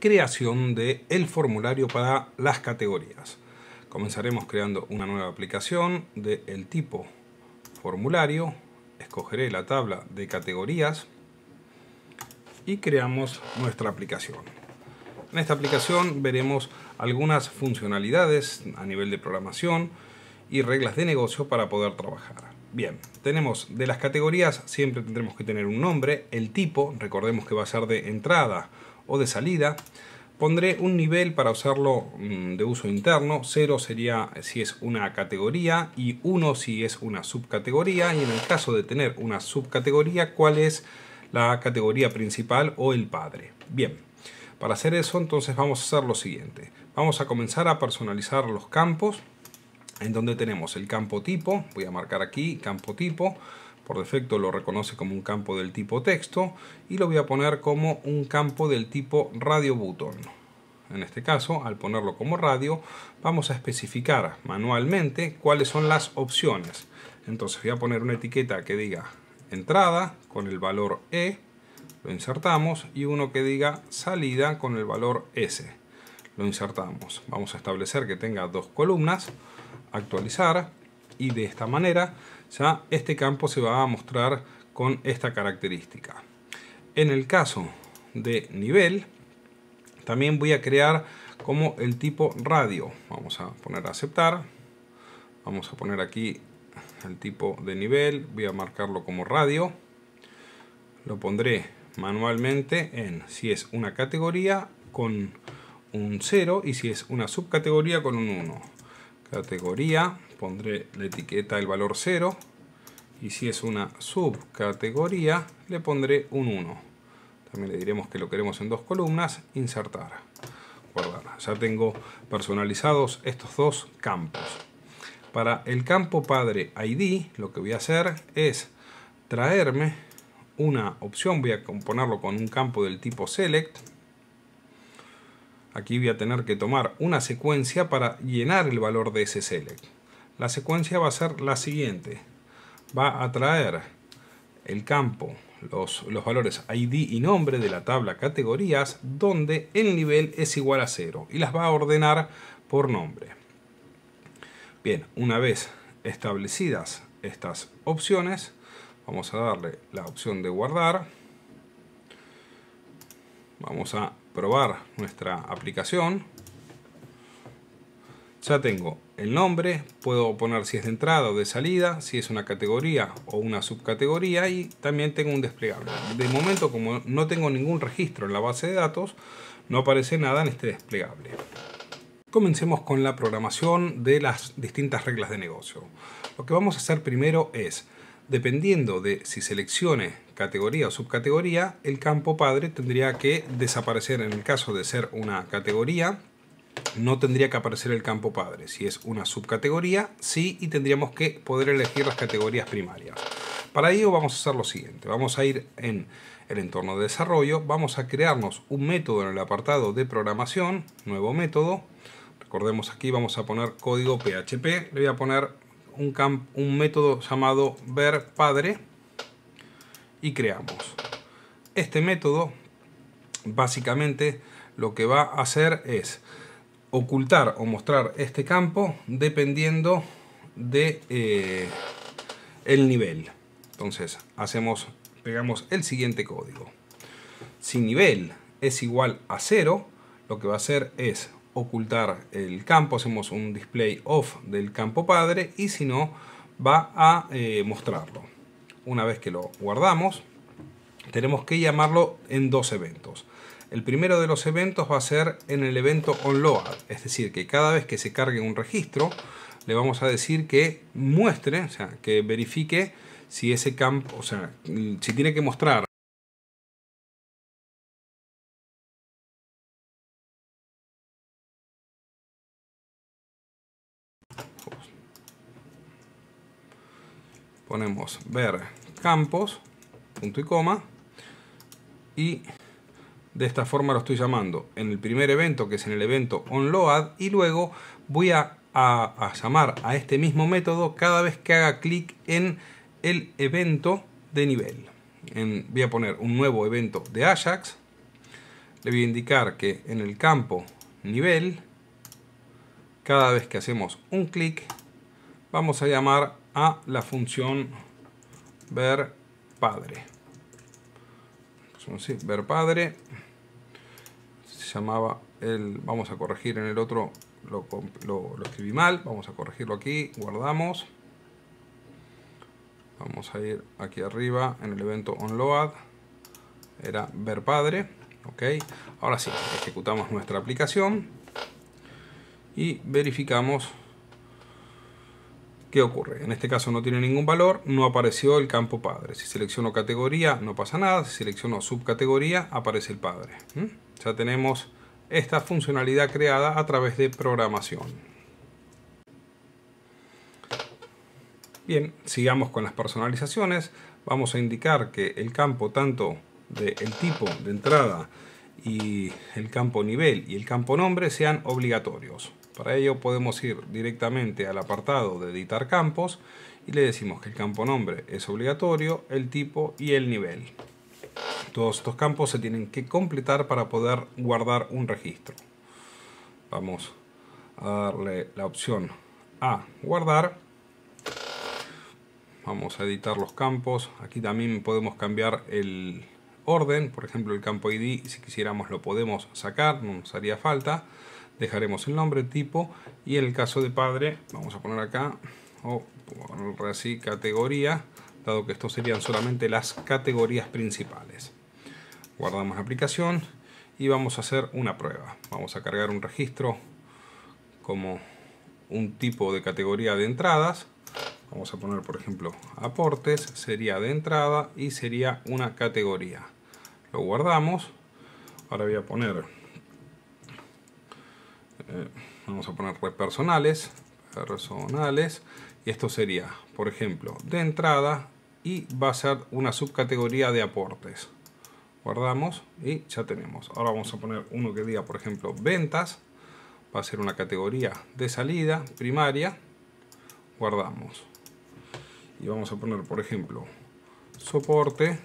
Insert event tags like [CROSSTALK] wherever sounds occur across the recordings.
creación del el formulario para las categorías. Comenzaremos creando una nueva aplicación del el tipo formulario. Escogeré la tabla de categorías y creamos nuestra aplicación. En esta aplicación veremos algunas funcionalidades a nivel de programación y reglas de negocio para poder trabajar. Bien, tenemos de las categorías, siempre tendremos que tener un nombre, el tipo, recordemos que va a ser de entrada o de salida. Pondré un nivel para usarlo mm, de uso interno, 0 sería si es una categoría y 1 si es una subcategoría y en el caso de tener una subcategoría, ¿cuál es la categoría principal o el padre? Bien, para hacer eso entonces vamos a hacer lo siguiente. Vamos a comenzar a personalizar los campos en donde tenemos el campo tipo, voy a marcar aquí campo tipo, por defecto lo reconoce como un campo del tipo texto y lo voy a poner como un campo del tipo radio button. En este caso, al ponerlo como radio, vamos a especificar manualmente cuáles son las opciones. Entonces voy a poner una etiqueta que diga entrada con el valor E, lo insertamos, y uno que diga salida con el valor S, lo insertamos. Vamos a establecer que tenga dos columnas, actualizar, y de esta manera ya este campo se va a mostrar con esta característica. En el caso de nivel, también voy a crear como el tipo radio. Vamos a poner aceptar. Vamos a poner aquí el tipo de nivel. Voy a marcarlo como radio. Lo pondré manualmente en si es una categoría con un 0 y si es una subcategoría con un 1 categoría, pondré la etiqueta el valor 0 y si es una subcategoría le pondré un 1. También le diremos que lo queremos en dos columnas, insertar, guardar. Ya tengo personalizados estos dos campos. Para el campo padre ID lo que voy a hacer es traerme una opción, voy a componerlo con un campo del tipo select Aquí voy a tener que tomar una secuencia para llenar el valor de ese select. La secuencia va a ser la siguiente. Va a traer el campo, los, los valores ID y nombre de la tabla categorías, donde el nivel es igual a 0 y las va a ordenar por nombre. Bien, una vez establecidas estas opciones, vamos a darle la opción de guardar. Vamos a probar nuestra aplicación. Ya tengo el nombre, puedo poner si es de entrada o de salida, si es una categoría o una subcategoría y también tengo un desplegable. De momento como no tengo ningún registro en la base de datos, no aparece nada en este desplegable. Comencemos con la programación de las distintas reglas de negocio. Lo que vamos a hacer primero es, dependiendo de si seleccione categoría o subcategoría, el campo padre tendría que desaparecer en el caso de ser una categoría. No tendría que aparecer el campo padre. Si es una subcategoría, sí, y tendríamos que poder elegir las categorías primarias. Para ello vamos a hacer lo siguiente. Vamos a ir en el entorno de desarrollo, vamos a crearnos un método en el apartado de programación, nuevo método. Recordemos aquí vamos a poner código PHP, le voy a poner un, un método llamado ver padre y creamos. Este método básicamente lo que va a hacer es ocultar o mostrar este campo dependiendo de eh, el nivel. Entonces hacemos, pegamos el siguiente código. Si nivel es igual a 0, lo que va a hacer es ocultar el campo, hacemos un display off del campo padre y si no, va a eh, mostrarlo. Una vez que lo guardamos, tenemos que llamarlo en dos eventos. El primero de los eventos va a ser en el evento onload, es decir, que cada vez que se cargue un registro, le vamos a decir que muestre, o sea, que verifique si ese campo, o sea, si tiene que mostrar ponemos ver campos, punto y coma, y de esta forma lo estoy llamando en el primer evento, que es en el evento onload, y luego voy a, llamar a este mismo método cada vez que haga clic en el evento de nivel. voy a poner un nuevo evento de Ajax, le voy a indicar que en el campo nivel, cada vez que hacemos un clic, vamos a llamar a la función ver padre. ver padre. Se llamaba el. Vamos a corregir en el otro. Lo, lo, escribí mal. Vamos a corregirlo aquí. Guardamos. Vamos a ir aquí arriba en el evento onload. Era ver padre. Ok. Ahora sí, ejecutamos nuestra aplicación. Y verificamos ¿Qué ocurre? En este caso no tiene ningún valor, no apareció el campo padre. Si selecciono categoría no pasa nada, si selecciono subcategoría aparece el padre. ¿Mm? Ya tenemos esta funcionalidad creada a través de programación. Bien, sigamos con las personalizaciones. Vamos a indicar que el campo tanto del tipo de entrada y el campo nivel y el campo nombre sean obligatorios. Para ello podemos ir directamente al apartado de editar campos y le decimos que el campo nombre es obligatorio, el tipo y el nivel. Todos estos campos se tienen que completar para poder guardar un registro. Vamos a darle la opción a guardar vamos a editar los campos aquí también podemos cambiar el orden por ejemplo el campo id si quisiéramos lo podemos sacar no nos haría falta dejaremos el nombre, tipo y el caso de padre vamos a poner acá o así categoría dado que estos serían solamente las categorías principales guardamos la aplicación y vamos a hacer una prueba vamos a cargar un registro como un tipo de categoría de entradas vamos a poner por ejemplo aportes sería de entrada y sería una categoría lo guardamos ahora voy a poner eh, vamos a poner personales, personales, y esto sería, por ejemplo, de entrada y va a ser una subcategoría de aportes. Guardamos y ya tenemos. Ahora vamos a poner uno que diga, por ejemplo, ventas, va a ser una categoría de salida primaria, guardamos. Y vamos a poner, por ejemplo, soporte,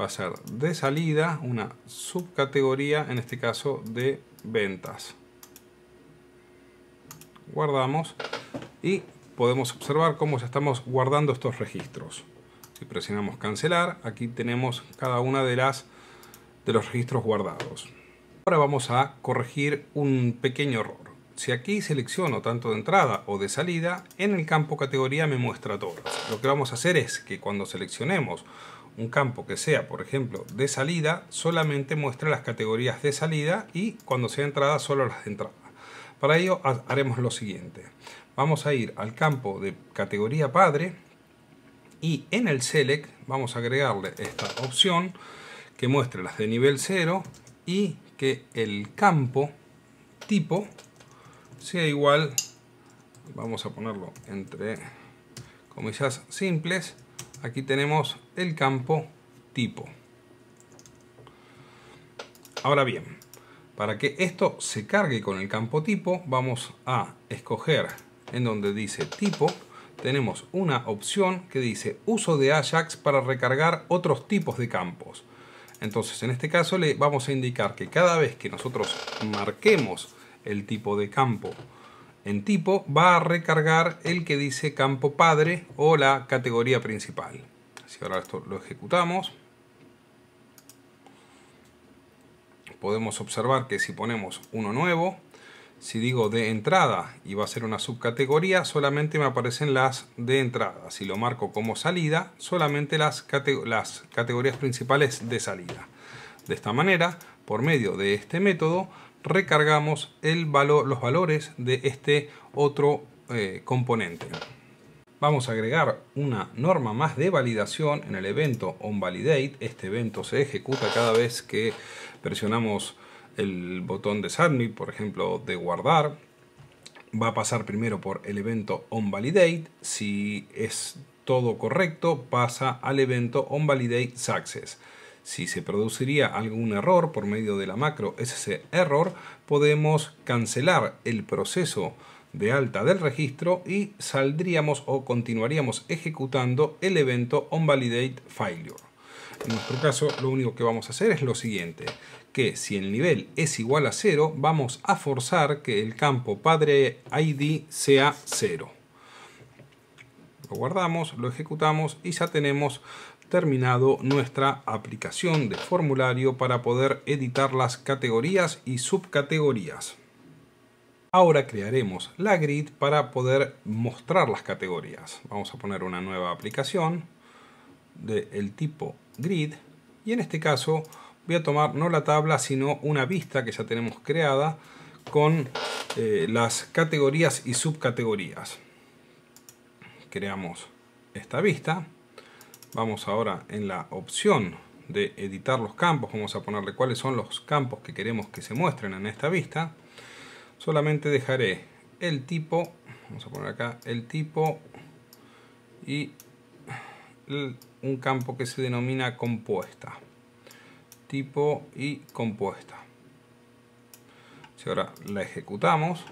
va a ser de salida una subcategoría, en este caso de ventas guardamos y podemos observar cómo ya estamos guardando estos registros. Si presionamos cancelar, aquí tenemos cada una de las de los registros guardados. Ahora vamos a corregir un pequeño error. Si aquí selecciono tanto de entrada o de salida, en el campo categoría me muestra todo. Lo que vamos a hacer es que cuando seleccionemos un campo que sea, por ejemplo, de salida, solamente muestra las categorías de salida y cuando sea entrada, solo las de entrada. Para ello haremos lo siguiente. Vamos a ir al campo de categoría padre y en el select vamos a agregarle esta opción que muestre las de nivel 0 y que el campo tipo sea igual, vamos a ponerlo entre comillas simples, aquí tenemos el campo tipo. Ahora bien, para que esto se cargue con el campo tipo, vamos a escoger en donde dice tipo, tenemos una opción que dice uso de Ajax para recargar otros tipos de campos. Entonces en este caso le vamos a indicar que cada vez que nosotros marquemos el tipo de campo en tipo va a recargar el que dice campo padre o la categoría principal. Si ahora esto lo ejecutamos, podemos observar que si ponemos uno nuevo, si digo de entrada y va a ser una subcategoría, solamente me aparecen las de entrada. Si lo marco como salida, solamente las, categorías principales de salida. De esta manera, por medio de este método, recargamos los valores de este otro eh, componente vamos a agregar una norma más de validación en el evento onValidate. Este evento se ejecuta cada vez que presionamos el botón de submit, por ejemplo, de guardar. Va a pasar primero por el evento onValidate. Si es todo correcto, pasa al evento onValidate Success. Si se produciría algún error por medio de la macro ese Error, podemos cancelar el proceso de alta del registro y saldríamos o continuaríamos ejecutando el evento validate failure. En nuestro caso lo único que vamos a hacer es lo siguiente, que si el nivel es igual a 0 vamos a forzar que el campo padre ID sea 0. Lo guardamos, lo ejecutamos y ya tenemos terminado nuestra aplicación de formulario para poder editar las categorías y subcategorías. Ahora crearemos la grid para poder mostrar las categorías. Vamos a poner una nueva aplicación del tipo grid y en este caso voy a tomar no la tabla sino una vista que ya tenemos creada con eh, las categorías y subcategorías. Creamos esta vista. Vamos ahora en la opción de editar los campos. Vamos a ponerle cuáles son los campos que queremos que se muestren en esta vista solamente dejaré el tipo vamos a poner acá el tipo y un campo que se denomina compuesta tipo y compuesta si ahora la ejecutamos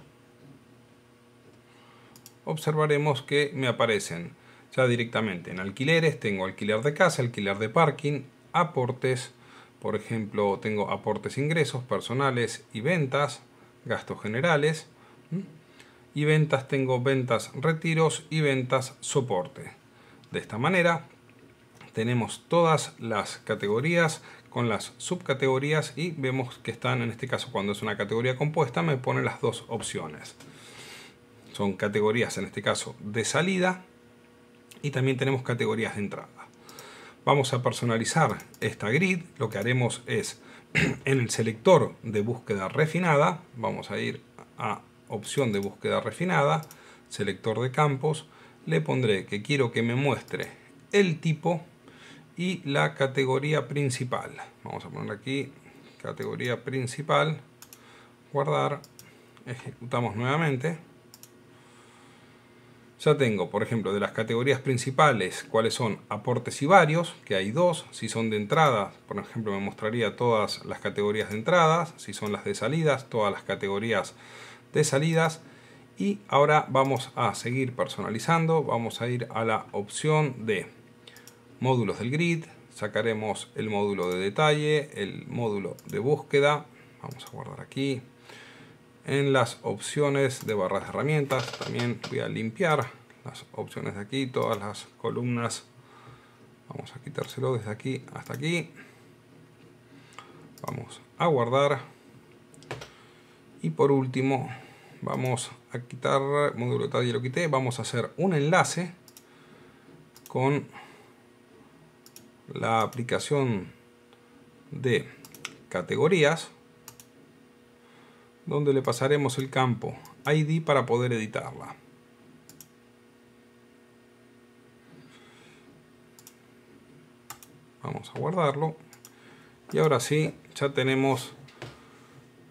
observaremos que me aparecen ya directamente en alquileres tengo alquiler de casa alquiler de parking aportes por ejemplo tengo aportes ingresos personales y ventas gastos generales. Y ventas tengo ventas retiros y ventas soporte. De esta manera tenemos todas las categorías con las subcategorías y vemos que están, en este caso cuando es una categoría compuesta, me pone las dos opciones. Son categorías, en este caso, de salida y también tenemos categorías de entrada. Vamos a personalizar esta grid. Lo que haremos es, [CLEARS THROAT] en el selector de búsqueda refinada, vamos a ir a opción de búsqueda refinada, selector de campos, le pondré que quiero que me muestre el tipo y la categoría principal. Vamos a poner aquí categoría principal, guardar, ejecutamos nuevamente ya tengo, por ejemplo, de las categorías principales, cuáles son aportes y varios, que hay dos. Si son de entrada, por ejemplo, me mostraría todas las categorías de entradas. Si son las de salidas, todas las categorías de salidas. Y ahora vamos a seguir personalizando. Vamos a ir a la opción de módulos del grid. Sacaremos el módulo de detalle, el módulo de búsqueda. Vamos a guardar aquí en las opciones de barras de herramientas también voy a limpiar las opciones de aquí todas las columnas vamos a quitárselo desde aquí hasta aquí vamos a guardar y por último vamos a quitar módulo tal y lo quité vamos a hacer un enlace con la aplicación de categorías donde le pasaremos el campo ID para poder editarla. Vamos a guardarlo. Y ahora sí, ya tenemos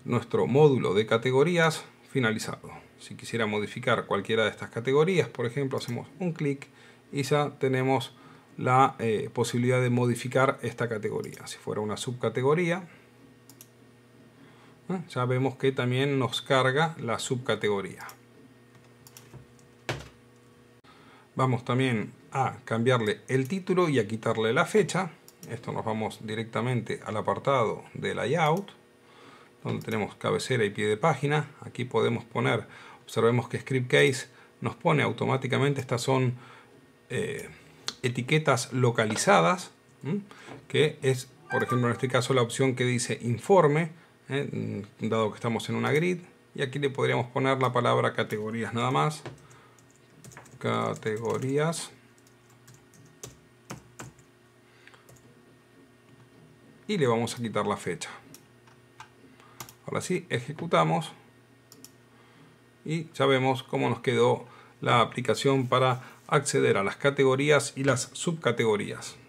nuestro módulo de categorías finalizado. Si quisiera modificar cualquiera de estas categorías, por ejemplo, hacemos un clic y ya tenemos la eh, posibilidad de modificar esta categoría. Si fuera una subcategoría, ya vemos que también nos carga la subcategoría. Vamos también a cambiarle el título y a quitarle la fecha. Esto nos vamos directamente al apartado de layout, donde tenemos cabecera y pie de página. Aquí podemos poner, observemos que Scriptcase Case nos pone automáticamente, estas son eh, etiquetas localizadas, que es, por ejemplo, en este caso la opción que dice informe, ¿eh? Mm, dado que estamos en una grid. Y aquí le podríamos poner la palabra categorías nada más. Categorías. Y le vamos a quitar la fecha. Ahora sí, ejecutamos. Y ya vemos cómo nos quedó la aplicación para acceder a las categorías y las subcategorías.